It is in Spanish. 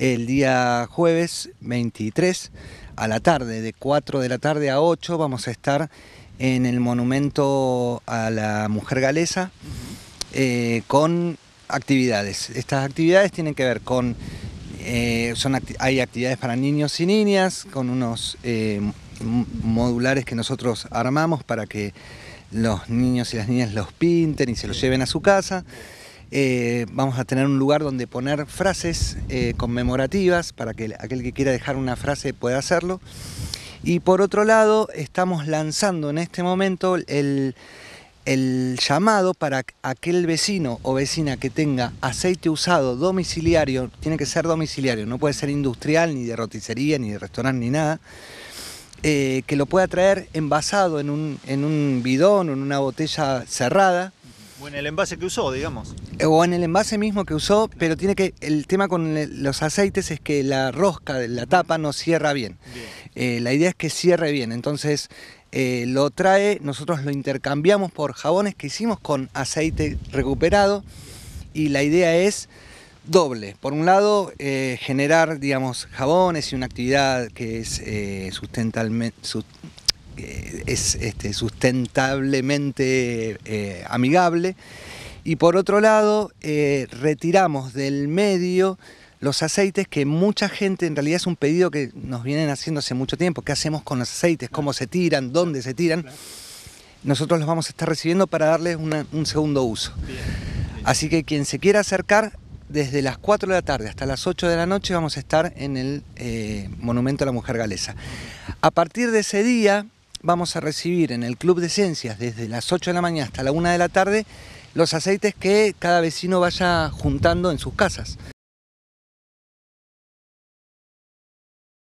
El día jueves 23 a la tarde, de 4 de la tarde a 8, vamos a estar en el monumento a la mujer galesa eh, con actividades. Estas actividades tienen que ver con, eh, son hay actividades para niños y niñas, con unos eh, modulares que nosotros armamos para que los niños y las niñas los pinten y se los lleven a su casa. Eh, vamos a tener un lugar donde poner frases eh, conmemorativas para que aquel que quiera dejar una frase pueda hacerlo. Y por otro lado, estamos lanzando en este momento el, llamado para aquel vecino o vecina que tenga aceite usado domiciliario, tiene que ser domiciliario, no puede ser industrial, ni de roticería, ni de restaurante, ni nada, eh, que lo pueda traer envasado en un, en un bidón o en una botella cerrada o en el envase que usó, digamos. Eh, o en el envase mismo que usó, pero tiene que. El tema con los aceites es que la rosca de la tapa no cierra bien. Eh, la idea es que cierre bien. Entonces. Eh, lo trae, nosotros lo intercambiamos por jabones que hicimos con aceite recuperado y la idea es doble. Por un lado, generar, digamos, jabones y una actividad que es eh, eh, es este, sustentablemente eh, amigable. Y por otro lado, eh, retiramos del medio los aceites que mucha gente, en realidad es un pedido que nos vienen haciendo hace mucho tiempo, qué hacemos con los aceites, cómo se tiran, dónde se tiran. Nosotros los vamos a estar recibiendo para darles un segundo uso. Así que quien se quiera acercar, desde las 4 de la tarde hasta las 8 de la noche vamos a estar en el Monumento a la Mujer Galesa. A partir de ese día, vamos a recibir en el Club de Ciencias desde las 8 de la mañana hasta la 1 de la tarde los aceites que cada vecino vaya juntando en sus casas.